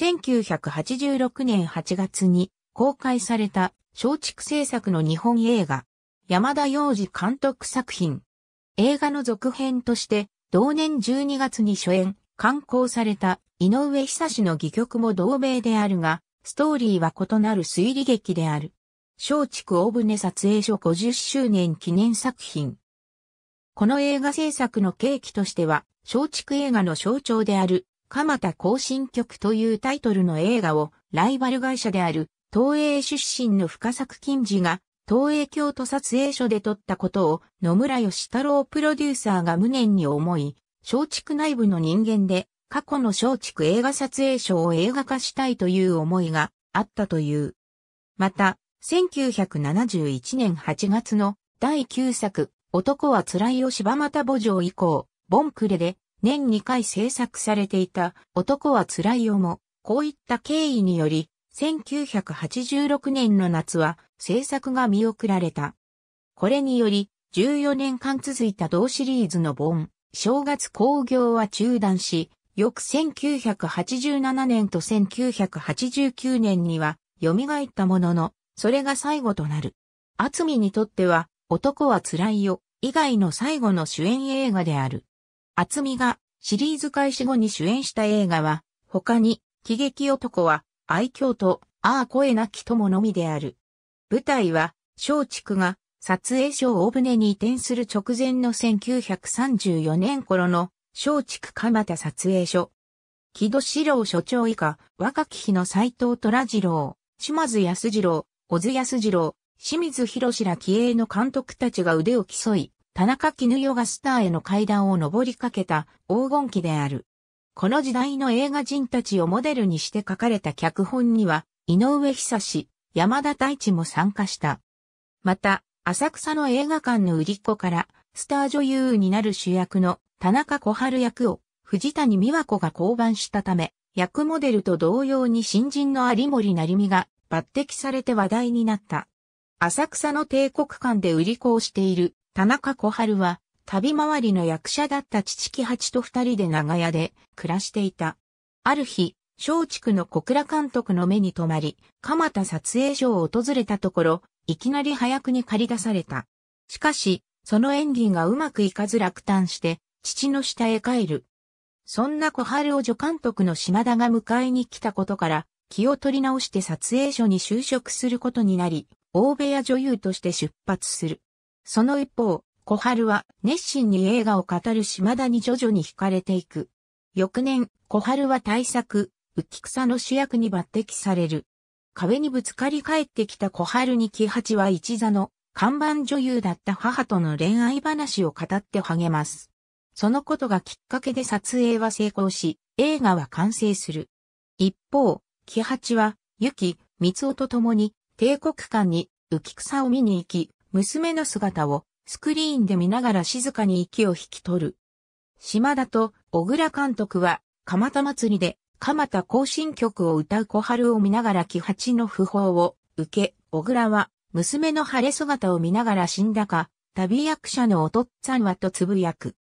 1986年8月に公開された松竹制作の日本映画、山田洋次監督作品。映画の続編として、同年12月に初演、刊行された井上久志の戯曲も同名であるが、ストーリーは異なる推理劇である。松竹大船撮影所50周年記念作品。この映画制作の契機としては、松竹映画の象徴である蒲田行進曲というタイトルの映画をライバル会社である東映出身の深作金次が東映京都撮影所で撮ったことを野村義太郎プロデューサーが無念に思い、松竹内部の人間で過去の松竹映画撮影所を映画化したいという思いがあったという。また、1971年8月の第9作、男は辛いよ柴又墓場以降、ボンクレで年2回制作されていた男は辛いよも、こういった経緯により、1986年の夏は制作が見送られた。これにより、14年間続いた同シリーズの盆、正月興行は中断し、翌1987年と1989年には蘇ったものの、それが最後となる。厚みにとっては、男は辛いよ、以外の最後の主演映画である。厚みがシリーズ開始後に主演した映画は、他に、喜劇男は、愛嬌と、ああ声なき友のみである。舞台は、松竹が、撮影所大船に移転する直前の1934年頃の、松竹蒲田撮影所。木戸四郎所長以下、若き日の斎藤虎次郎、島津康次郎、小津康次郎、清水博ら気鋭の監督たちが腕を競い、田中絹代がスターへの階段を上りかけた黄金期である。この時代の映画人たちをモデルにして書かれた脚本には、井上久志、山田太一も参加した。また、浅草の映画館の売り子から、スター女優になる主役の田中小春役を藤谷美和子が降板したため、役モデルと同様に新人の有森成美が抜擢されて話題になった。浅草の帝国館で売り子をしている田中小春は、旅回りの役者だった父木八と二人で長屋で暮らしていた。ある日、松竹の小倉監督の目に留まり、蒲田撮影所を訪れたところ、いきなり早くに借り出された。しかし、その演技がうまくいかず落胆して、父の下へ帰る。そんな小春を助監督の島田が迎えに来たことから、気を取り直して撮影所に就職することになり、大部屋女優として出発する。その一方、小春は熱心に映画を語る島田に徐々に惹かれていく。翌年、小春は大作、浮草の主役に抜擢される。壁にぶつかり帰ってきた小春に木八は一座の看板女優だった母との恋愛話を語って励ます。そのことがきっかけで撮影は成功し、映画は完成する。一方、木八は、雪、き、三尾と共に、帝国館に、浮草を見に行き、娘の姿をスクリーンで見ながら静かに息を引き取る。島田と小倉監督は、蒲田祭りで、蒲田行進曲を歌う小春を見ながら木八の訃報を受け、小倉は、娘の晴れ姿を見ながら死んだか、旅役者のおとっつぁんはとつぶやく。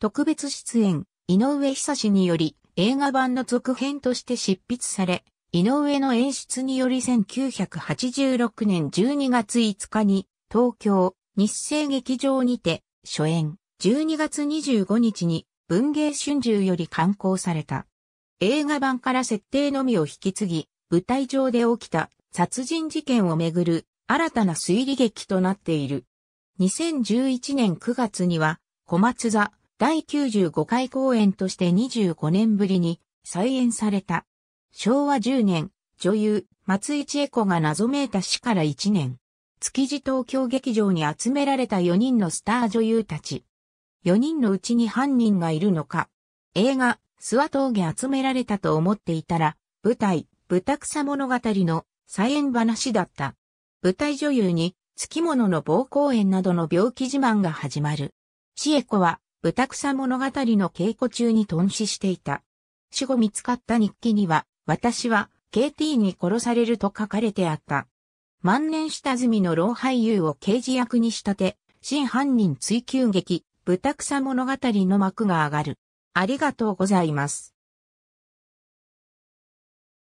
特別出演、井上久志により、映画版の続編として執筆され、井上の演出により1986年12月5日に東京、日生劇場にて、初演、12月25日に、文芸春秋より刊行された。映画版から設定のみを引き継ぎ、舞台上で起きた殺人事件をめぐる新たな推理劇となっている。2011年9月には、小松座第95回公演として25年ぶりに再演された。昭和10年、女優、松井千恵子が謎めいた死から1年。築地東京劇場に集められた4人のスター女優たち。4人のうちに犯人がいるのか。映画、諏訪峠集められたと思っていたら、舞台、豚草物語の再演話だった。舞台女優に、月物の暴行炎などの病気自慢が始まる。シエコは、豚草物語の稽古中に頓死していた。死後見つかった日記には、私は、KT に殺されると書かれてあった。万年下積みの老俳優を刑事役に仕立て、真犯人追求劇、豚草物語の幕が上がる。ありがとうございます。